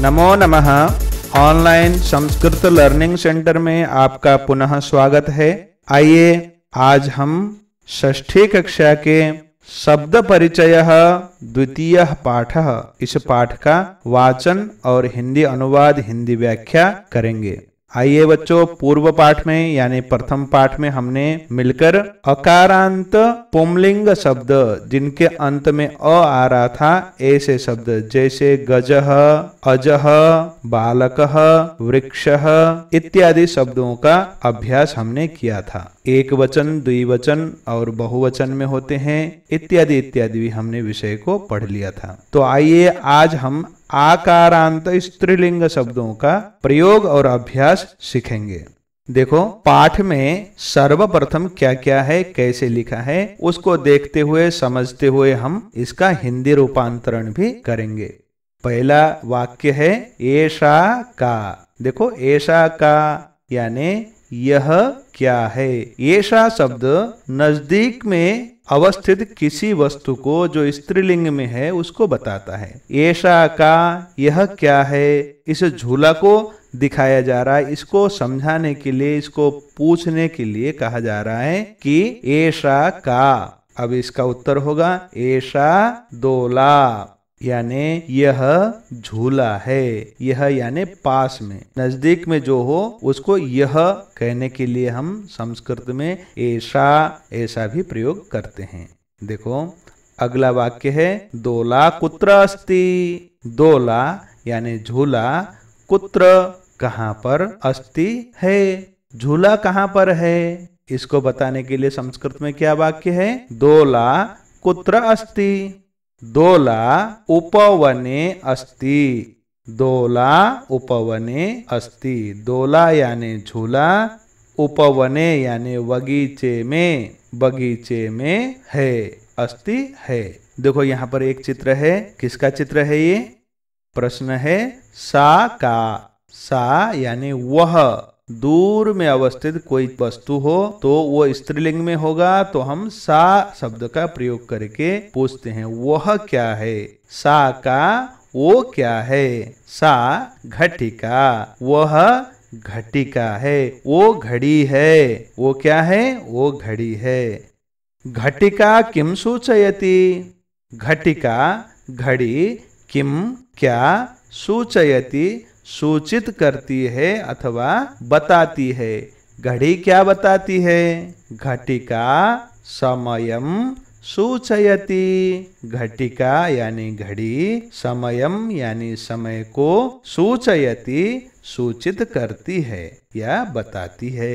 नमो नमः online Sanskrit learning centre में आपका पुनः स्वागत है आइए आज हम ष्ठी कक्षा के शब्द परिचय द्वितीय पाठ इस पाठ का वाचन और हिंदी अनुवाद हिंदी व्याख्या करेंगे आइए बच्चों पूर्व पाठ में यानी प्रथम पाठ में हमने मिलकर अकारांत पुमलिंग शब्द जिनके अंत में अ आ रहा था ऐसे शब्द जैसे गजह अजह बालक वृक्ष इत्यादि शब्दों का अभ्यास हमने किया था एक वचन द्विवचन और बहुवचन में होते हैं इत्यादि इत्यादि भी हमने विषय को पढ़ लिया था तो आइए आज हम आकारांत स्त्रीलिंग शब्दों का प्रयोग और अभ्यास सीखेंगे देखो पाठ में सर्वप्रथम क्या क्या है कैसे लिखा है उसको देखते हुए समझते हुए हम इसका हिंदी रूपांतरण भी करेंगे पहला वाक्य है ऐसा का देखो ऐसा का यानी यह क्या है ऐसा शब्द नजदीक में अवस्थित किसी वस्तु को जो स्त्रीलिंग में है उसको बताता है ऐसा का यह क्या है इस झूला को दिखाया जा रहा है इसको समझाने के लिए इसको पूछने के लिए कहा जा रहा है कि ऐसा का अब इसका उत्तर होगा ऐसा दोला यानी यह झूला है यह यानी पास में नजदीक में जो हो उसको यह कहने के लिए हम संस्कृत में ऐसा ऐसा भी प्रयोग करते हैं देखो अगला वाक्य है दोला कुत्र अस्ति दोला यानी झूला कुत्र कहाँ पर अस्ति है झूला कहाँ पर है इसको बताने के लिए संस्कृत में क्या वाक्य है दोला कुत्र अस्ति दोला उपवने अस्ति दोला उपवने अस्ति दोला यानी झूला उपवने यानी बगीचे में बगीचे में है अस्ति है देखो यहाँ पर एक चित्र है किसका चित्र है ये प्रश्न है सा का सा यानी वह दूर में अवस्थित कोई वस्तु हो तो वो स्त्रीलिंग में होगा तो हम सा शब्द का प्रयोग करके पूछते हैं वह क्या है सा का वो क्या है सा घटिका वह घटिका है वो घड़ी है वो क्या है वो घड़ी है घटिका किम सूचयती घटिका घड़ी किम क्या सूचयती सूचित करती है अथवा बताती है घड़ी क्या बताती है घटिका समयम सूचयती घटिका यानी घड़ी समयम यानी समय को सूचयती सूचित करती है या बताती है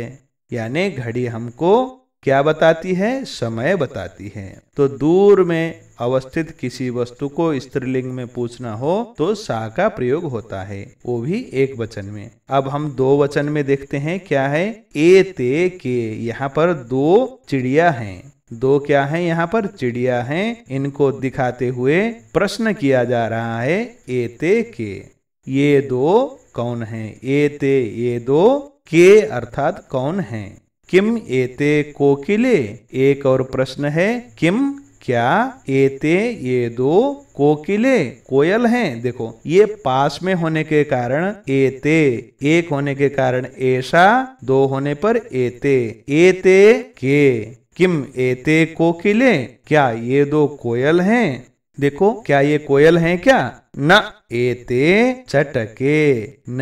यानी घड़ी हमको क्या बताती है समय बताती है तो दूर में अवस्थित किसी वस्तु को स्त्रीलिंग में पूछना हो तो सा का प्रयोग होता है वो भी एक वचन में अब हम दो वचन में देखते हैं क्या है ए ते के यहाँ पर दो चिड़िया हैं दो क्या है यहाँ पर चिड़िया हैं इनको दिखाते हुए प्रश्न किया जा रहा है ए ते के ये दो कौन है ए ते ये दो के अर्थात कौन है किम एते कोकिले एक और प्रश्न है किम क्या एते ये दो कोकिले कोयल हैं देखो ये पास में होने के कारण एते एक होने के कारण ऐसा दो होने पर एते एते के किम एते कोकिले क्या ये दो कोयल हैं देखो क्या ये कोयल हैं क्या न एते चटके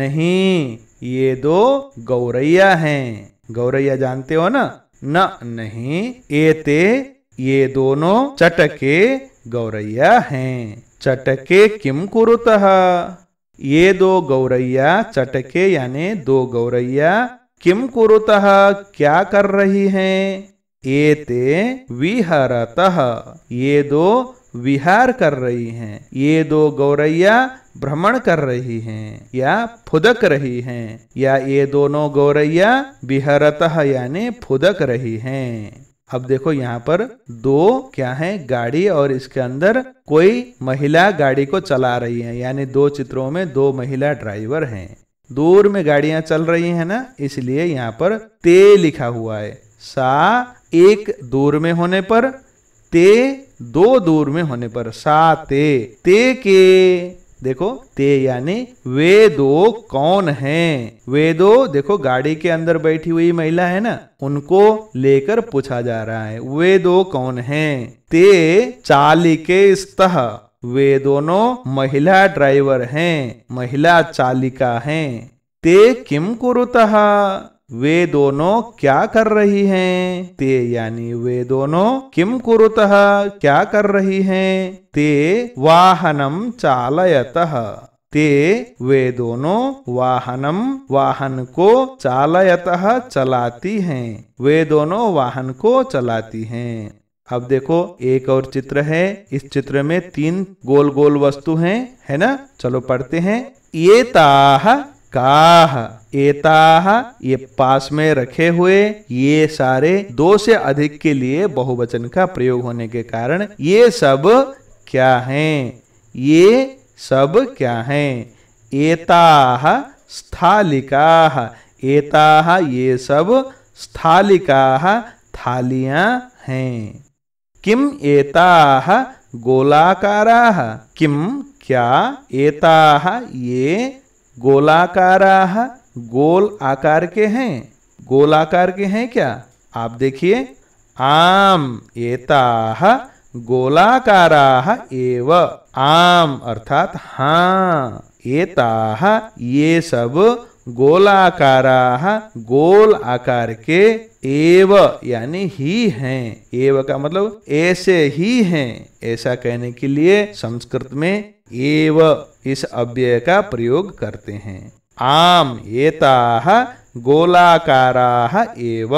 नहीं ये दो गौरैया हैं गौरैया जानते हो ना न नहीं एते ये दोनों चटके गौरैया हैं चटके किम कुरुतः ये दो गौरैया चटके यानी दो गौरैया किम कुरुतः क्या कर रही हैं एते विहरत ये दो विहार कर रही हैं ये दो गौरैया भ्रमण कर रही हैं या फुदक रही हैं या ये दोनों गौरैया बिहरतः यानी फुदक रही हैं अब देखो यहाँ पर दो क्या है गाड़ी और इसके अंदर कोई महिला गाड़ी को चला रही है यानी दो चित्रों में दो महिला ड्राइवर हैं दूर में गाड़ियां चल रही हैं ना इसलिए यहाँ पर ते लिखा हुआ है सा एक दूर में होने पर ते दो दूर में होने पर साते ते के देखो ते यानी वे दो कौन है वे दो देखो गाड़ी के अंदर बैठी हुई महिला है ना उनको लेकर पूछा जा रहा है वे दो कौन है ते चालिके स्तः वे दोनों महिला ड्राइवर हैं महिला चालिका हैं ते किम कुरुतः वे दोनों क्या कर रही हैं ते यानी वे दोनों किम कुरुत क्या कर रही हैं ते वाहनम चालयत ते वे दोनों वाहनम वाहन को चालयत चलाती हैं वे दोनों वाहन को चलाती हैं अब देखो एक और चित्र है इस चित्र में तीन गोल गोल वस्तु हैं है ना चलो पढ़ते हैं ये ताह काह एताह ये पास में रखे हुए ये सारे दो से अधिक के लिए बहुवचन का प्रयोग होने के कारण ये सब क्या हैं ये सब क्या हैं एताह स्थालिकाह एताह ये सब स्थालिकाह थालियां हैं किम एताह गोलाकाराह किम क्या एताह ये गोलाकार गोल आकार के हैं गोलाकार के हैं क्या आप देखिए आम एता गोलाकाराह एव आम अर्थात हाँ एता ये सब गोलाकाराह गोल आकार के एव यानी ही हैं एव का मतलब ऐसे ही हैं ऐसा कहने के लिए संस्कृत में एव इस अव्यय का प्रयोग करते हैं आम एताह गोलाकारा एव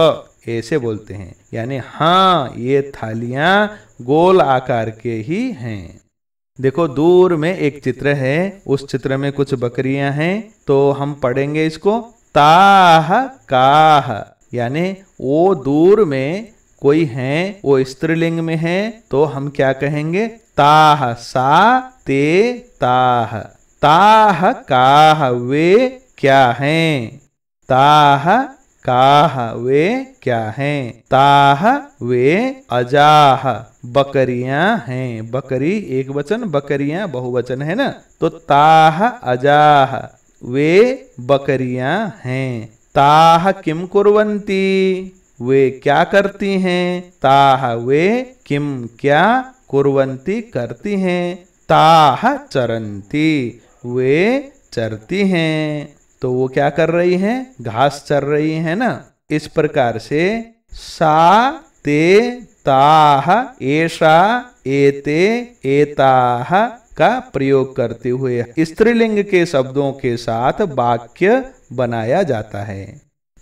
ऐसे बोलते हैं यानी हाँ ये थालियां गोल आकार के ही हैं देखो दूर में एक चित्र है उस चित्र में कुछ बकरियां हैं तो हम पढ़ेंगे इसको ताह काह यानी वो दूर में कोई है वो स्त्रीलिंग में है तो हम क्या कहेंगे ताह सा ते ताह ताह काह वे क्या हैं ताह काह वे क्या हैं ताह वे अजाह बकरियां हैं बकरी एक वचन बकरियां बहुवचन है ना तो ताह अजाह वे बकरियां हैं ताह किम कुरवंती वे क्या करती हैं ताह वे किम क्या कुरवंती करती हैं ताह चरंती वे चरती हैं तो वो क्या कर रही हैं घास चर रही है ना इस प्रकार से सा ते ताह एशा एते एताह का प्रयोग करते हुए स्त्रीलिंग के शब्दों के साथ वाक्य बनाया जाता है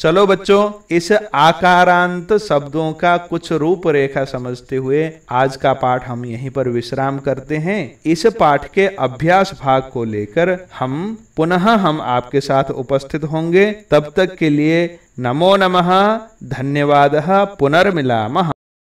चलो बच्चों इस आकारांत शब्दों का कुछ रूप रेखा समझते हुए आज का पाठ हम यहीं पर विश्राम करते हैं इस पाठ के अभ्यास भाग को लेकर हम पुनः हम आपके साथ उपस्थित होंगे तब तक के लिए नमो नमः धन्यवाद पुनर्मिला